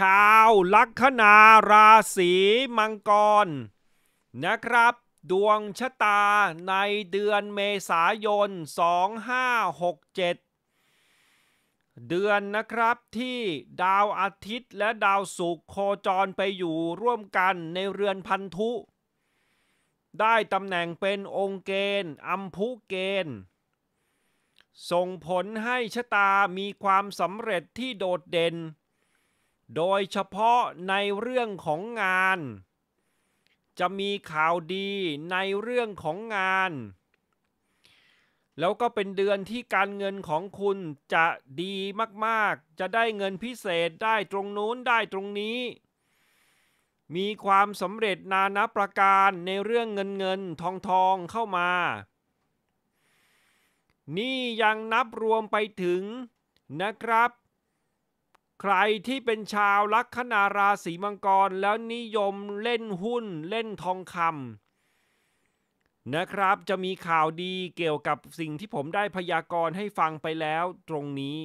ชาวลัคนาราศีมังกร นะครับดวงชะตาในเดือนเมษายน 2567 เดือนนะครับที่ดาวอาทิตย์และดาวศุกร์โคจรไปอยู่ร่วมกันในเรือนพันธุ ได้ตำแหน่งเป็นองค์เกณฑ์อัมพุเกณฑ์ส่งผลให้ชะตามีความสำเร็จที่โดดเด่นโดยเฉพาะในเรื่องของงาน จะมีข่าวดีในเรื่องของงาน แล้วก็เป็นเดือนที่การเงินของคุณจะดีมาก ๆ จะได้เงินพิเศษได้ตรงนู้นได้ตรงนี้ มีความสำเร็จนานาประการในเรื่องเงินเงินทองทองเข้ามา นี่ยังนับรวมไปถึงนะครับใครที่เป็นชาวลัคนาราศีมังกรแล้วนิยมเล่นหุ้นเล่นทองคำนะครับจะมีข่าวดีเกี่ยวกับสิ่งที่ผมได้พยากรณ์ให้ฟังไปแล้วตรงนี้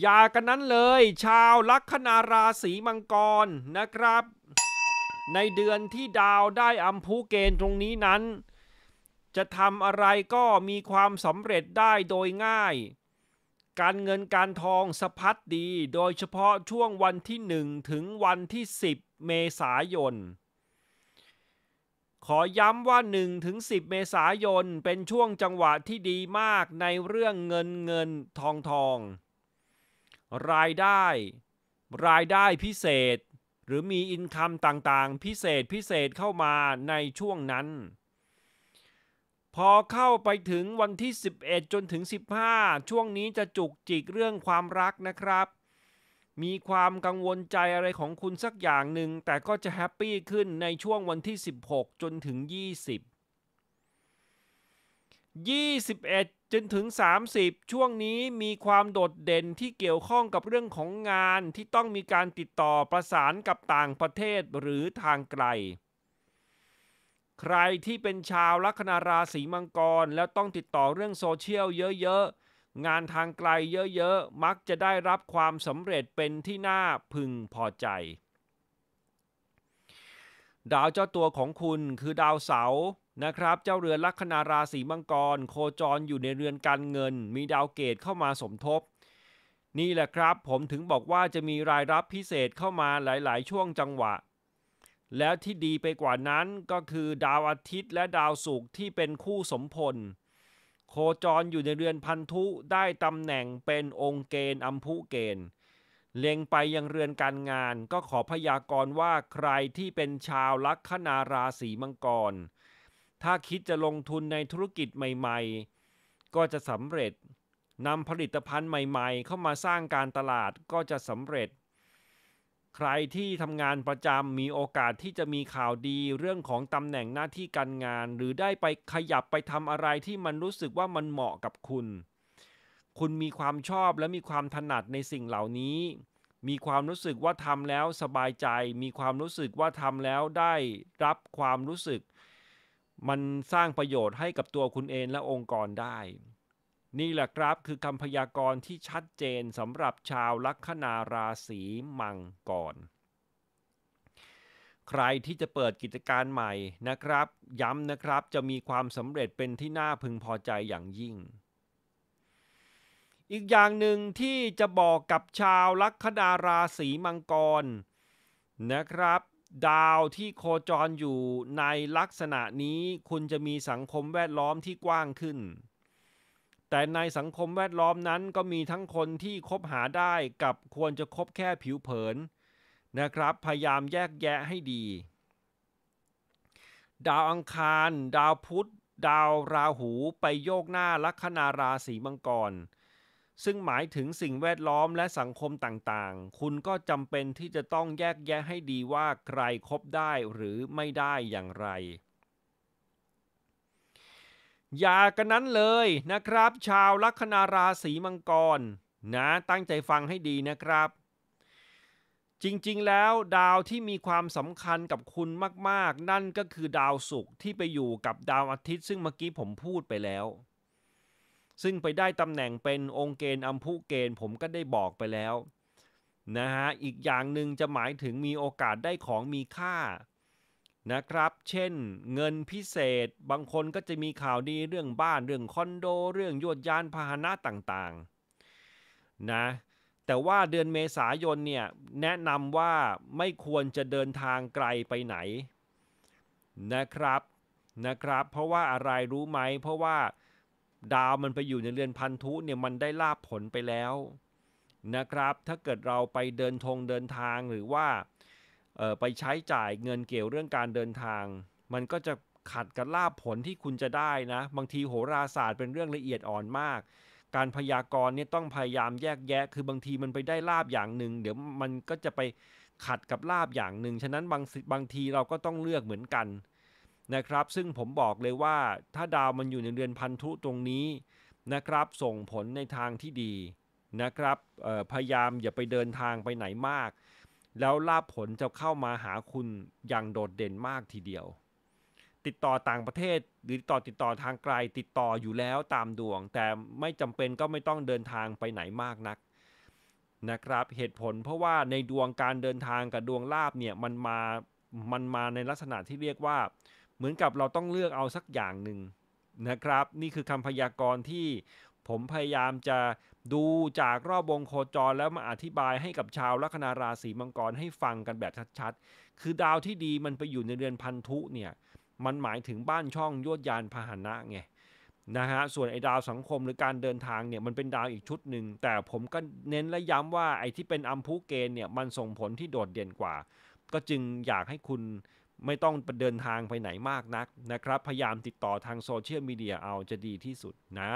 อย่ากันนั้นเลย ชาวลัคนาราศีมังกรนะครับ ในเดือนที่ดาวได้อัมพุเกณฑ์ตรงนี้นั้น จะทำอะไรก็มีความสำเร็จได้โดยง่ายการเงินการทองสะพัดดีโดยเฉพาะช่วงวันที่ 1 ถึงวันที่ 10 เมษายน ขอย้ำว่า1ถึง10 เมษายนเป็นช่วงจังหวะที่ดีมากในเรื่องเงินเงินทองทอง รายได้ รายได้พิเศษ หรือมีอินคัมต่างๆพิเศษพิเศษเข้ามาในช่วงนั้นพอเข้าไปถึงวันที่ 11 จนถึง 15 ช่วงนี้จะจุกจิกเรื่องความรักนะครับ มีความกังวลใจอะไรของคุณสักอย่างหนึ่ง แต่ก็จะแฮปปี้ขึ้นในช่วงวันที่ 16 จนถึง 20 21 จนถึง 30 ช่วงนี้มีความโดดเด่นที่เกี่ยวข้องกับเรื่องของงานที่ต้องมีการติดต่อประสานกับต่างประเทศหรือทางไกลใครที่เป็นชาวลัคนาราศีมังกรแล้วต้องติดต่อเรื่องโซเชียลเยอะ ๆ งานทางไกลเยอะ ๆ มักจะได้รับความสำเร็จเป็นที่น่าพึงพอใจ ดาวเจ้าตัวของคุณคือดาวเสาร์นะครับ เจ้าเรือนลัคนาราศีมังกร โคจรอยู่ในเรือนการเงิน มีดาวเกตเข้ามาสมทบ นี่แหละครับผมถึงบอกว่าจะมีรายรับพิเศษเข้ามาหลาย ๆ ช่วงจังหวะแล้วที่ดีไปกว่านั้นก็คือดาวอาทิตย์และดาวศุกร์ที่เป็นคู่สมพลโคจรอยู่ในเรือนพันธุได้ตำแหน่งเป็นองค์เกณฑ์อัมพุเกณฑ์เล็งไปยังเรือนการงาน ก็ขอพยากรณ์ว่าใครที่เป็นชาวลัคนาราศีมังกรถ้าคิดจะลงทุนในธุรกิจใหม่ ๆ ก็จะสำเร็จนำผลิตภัณฑ์ใหม่ ๆ เข้ามาสร้างการตลาดก็จะสำเร็จใครที่ทำงานประจำมีโอกาสที่จะมีข่าวดีเรื่องของตำแหน่งหน้าที่การงานหรือได้ไปขยับไปทำอะไรที่มันรู้สึกว่ามันเหมาะกับคุณ คุณมีความชอบและมีความถนัดในสิ่งเหล่านี้ มีความรู้สึกว่าทำแล้วสบายใจ มีความรู้สึกว่าทำแล้วได้รับความรู้สึก มันสร้างประโยชน์ให้กับตัวคุณเองและองค์กรได้นี่แหละครับคือคำพยากรณ์ที่ชัดเจนสำหรับชาวลัคนาราศีมังกร ใครที่จะเปิดกิจการใหม่นะครับ ย้ำนะครับจะมีความสำเร็จเป็นที่น่าพึงพอใจอย่างยิ่ง อีกอย่างหนึ่งที่จะบอกกับชาวลัคนาราศีมังกร นะครับ ดาวที่โคจรอยู่ในลักษณะนี้คุณจะมีสังคมแวดล้อมที่กว้างขึ้นแต่ในสังคมแวดล้อมนั้นก็มีทั้งคนที่คบหาได้กับควรจะคบแค่ผิวเผิน นะครับ พยายามแยกแยะให้ดี ดาวอังคาร ดาวพุธ ดาวราหู ไปโยกหน้า ลัคนาราศีมังกรซึ่งหมายถึงสิ่งแวดล้อมและสังคมต่างๆ คุณก็จำเป็นที่จะต้องแยกแยะให้ดีว่าใครครบได้หรือไม่ได้อย่างไรอย่ากันนั้นเลยนะครับ ชาวลัคนาราศีมังกร นะตั้งใจฟังให้ดีนะครับ จริง ๆ แล้วดาวที่มีความสำคัญกับคุณมาก ๆ นั่นก็คือดาวศุกร์ที่ไปอยู่กับดาวอาทิตย์ซึ่งเมื่อกี้ผมพูดไปแล้ว ซึ่งไปได้ตำแหน่งเป็นองค์เกณฑ์อัมพุเกณฑ์ผมก็ได้บอกไปแล้ว นะฮะ อีกอย่างหนึ่งจะหมายถึงมีโอกาสได้ของมีค่านะครับ เช่น เงินพิเศษ บางคนก็จะมีข่าวดี เรื่องบ้าน เรื่องคอนโด เรื่องยวดยานพาหนะต่างๆ นะ แต่ว่าเดือนเมษายนเนี่ย แนะนำว่าไม่ควรจะเดินทางไกลไปไหนนะครับ นะครับ เพราะว่าอะไรรู้ไหม เพราะว่าดาวมันไปอยู่ในเรือนพันธุเนี่ย มันได้ลาบผลไปแล้วนะครับ ถ้าเกิดเราไปเดินทงเดินทางหรือว่าไปใช้จ่ายเงินเกี่ยวเรื่องการเดินทาง มันก็จะขัดกับลาบผลที่คุณจะได้นะบางทีโหราศาสตร์เป็นเรื่องละเอียดอ่อนมาก การพยากรณ์เนี่ยต้องพยายามแยกแยะ คือบางทีมันไปได้ลาบอย่างหนึ่งเดี๋ยวมันก็จะไปขัดกับลาบอย่างหนึ่งฉะนั้นบางบางทีเราก็ต้องเลือกเหมือนกันนะครับ ซึ่งผมบอกเลยว่าถ้าดาวมันอยู่ในเรือนพันธุตรงนี้นะครับ ส่งผลในทางที่ดีนะครับพยายามอย่าไปเดินทางไปไหนมากแล้วลาบผลจะเข้ามาหาคุณอย่างโดดเด่นมากทีเดียว ติดต่อต่างประเทศหรือติดต่อติดต่อทางไกลติดต่ออยู่แล้วตามดวง แต่ไม่จำเป็นก็ไม่ต้องเดินทางไปไหนมากนักนะครับเหตุผลเพราะว่าในดวงการเดินทางกับดวงลาบเนี่ย มันมา มันมาในลักษณะที่เรียกว่า เหมือนกับเราต้องเลือกเอาสักอย่างหนึ่งนะครับ นี่คือคำพยากรณ์ที่ผมพยายามจะดูจากรอบวงโคจรแล้วมาอธิบายให้กับชาวลัคนาราศีมังกรให้ฟังกันแบบชัดๆ คือดาวที่ดีมันไปอยู่ในเรือนพันธุเนี่ย มันหมายถึงบ้านช่องยวดยานพาหนะไงนะฮะส่วนไอ้ดาวสังคมหรือการเดินทางเนี่ยมันเป็นดาวอีกชุดหนึ่งแต่ผมก็เน้นและย้ำว่าไอ้ที่เป็นอัมพุเกณฑ์เนี่ยมันส่งผลที่โดดเด่นกว่า ก็จึงอยากให้คุณไม่ต้องเดินทางไปไหนมากนักนะครับ พยายามติดต่อทางโซเชียลมีเดียเอาจะดีที่สุดนะ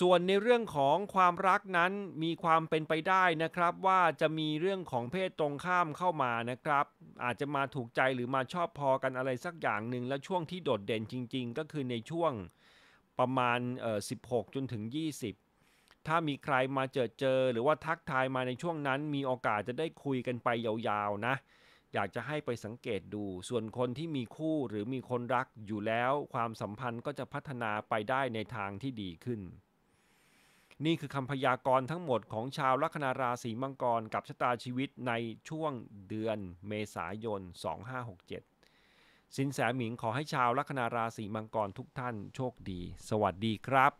ส่วนในเรื่องของความรักนั้น มีความเป็นไปได้นะครับ ว่าจะมีเรื่องของเพศตรงข้ามเข้ามานะครับ อาจจะมาถูกใจหรือมาชอบพอกันอะไรสักอย่างหนึ่ง และช่วงที่โดดเด่นจริงๆ ก็คือในช่วงประมาณ 16 จนถึง 20 ถ้ามีใครมาเจอเจอ หรือว่าทักทายมาในช่วงนั้น มีโอกาสจะได้คุยกันไปยาวๆ นะ อยากจะให้ไปสังเกตดู ส่วนคนที่มีคู่หรือมีคนรักอยู่แล้ว ความสัมพันธ์ก็จะพัฒนาไปได้ในทางที่ดีขึ้นนี่คือคำพยากรณ์ทั้งหมดของชาวลัคนาราศีมังกรกับชะตาชีวิตในช่วงเดือนเมษายน 2567 สินแสหมิงขอให้ชาวลัคนาราศีมังกรทุกท่านโชคดี สวัสดีครับ